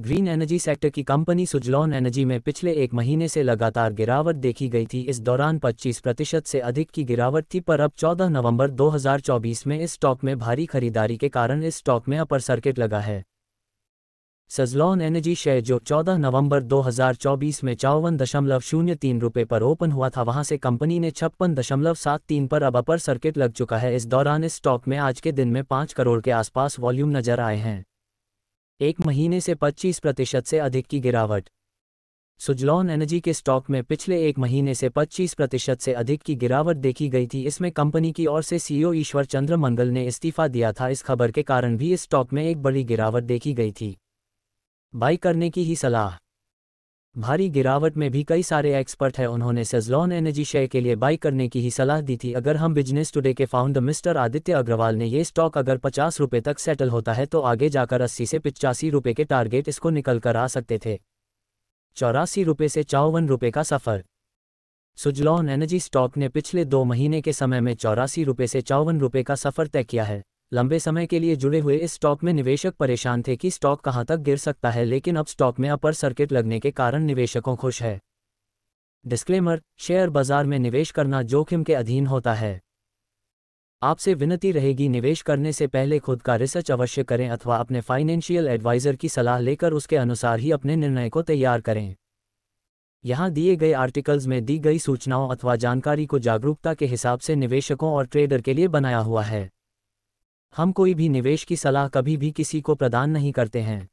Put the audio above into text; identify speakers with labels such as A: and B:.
A: green energy sector की company Suzlon energy में पिछले एक महीने से लगातार गिरावट देखी गई थी इस दौरान 25 प्रतिशत से अधिक की गिरावट थी पर अब 14 नवंबर 2024 में इस स्टॉक में भारी खरीदारी के कारण इस स्टॉक में अपर सर्किट लगा है सजलॉन एनर्जी शेयर जो 14 नवंबर 2024 में चौवन दशमलव शून्य तीन रुपये पर ओपन हुआ था वहां से कंपनी ने छप्पन दशमलव सात तीन पर अब अपर सर्किट लग चुका है इस दौरान इस स्टॉक में आज के दिन में पाँच करोड़ के आसपास वॉल्यूम नजर आए हैं एक महीने से 25 प्रतिशत से अधिक की गिरावट सुजलॉन एनर्जी के स्टॉक में पिछले एक महीने से 25 प्रतिशत से अधिक की गिरावट देखी गई थी इसमें कंपनी की ओर से सीईओ ईश्वर चंद्र मंगल ने इस्तीफा दिया था इस खबर के कारण भी इस स्टॉक में एक बड़ी गिरावट देखी गई थी बाई करने की ही सलाह भारी गिरावट में भी कई सारे एक्सपर्ट हैं उन्होंने सेजलॉन एनर्जी शेयर के लिए बाई करने की ही सलाह दी थी अगर हम बिजनेस टुडे के फाउंडर मिस्टर आदित्य अग्रवाल ने ये स्टॉक अगर पचास रुपये तक सेटल होता है तो आगे जाकर अस्सी से पिचासी रुपये के टारगेट इसको निकल कर आ सकते थे चौरासी रुपये से चौवन रुपये का सफ़र सुजलॉन एनर्जी स्टॉक ने पिछले दो महीने के समय में चौरासी रुपये से चौवन रुपये का सफ़र तय किया है लंबे समय के लिए जुड़े हुए इस स्टॉक में निवेशक परेशान थे कि स्टॉक कहां तक गिर सकता है लेकिन अब स्टॉक में अपर सर्किट लगने के कारण निवेशकों खुश है डिस्क्लेमर शेयर बाजार में निवेश करना जोखिम के अधीन होता है आपसे विनती रहेगी निवेश करने से पहले खुद का रिसर्च अवश्य करें अथवा अपने फाइनेंशियल एडवाइजर की सलाह लेकर उसके अनुसार ही अपने निर्णय को तैयार करें यहां दिए गए आर्टिकल्स में दी गई सूचनाओं अथवा जानकारी को जागरूकता के हिसाब से निवेशकों और ट्रेडर के लिए बनाया हुआ है हम कोई भी निवेश की सलाह कभी भी किसी को प्रदान नहीं करते हैं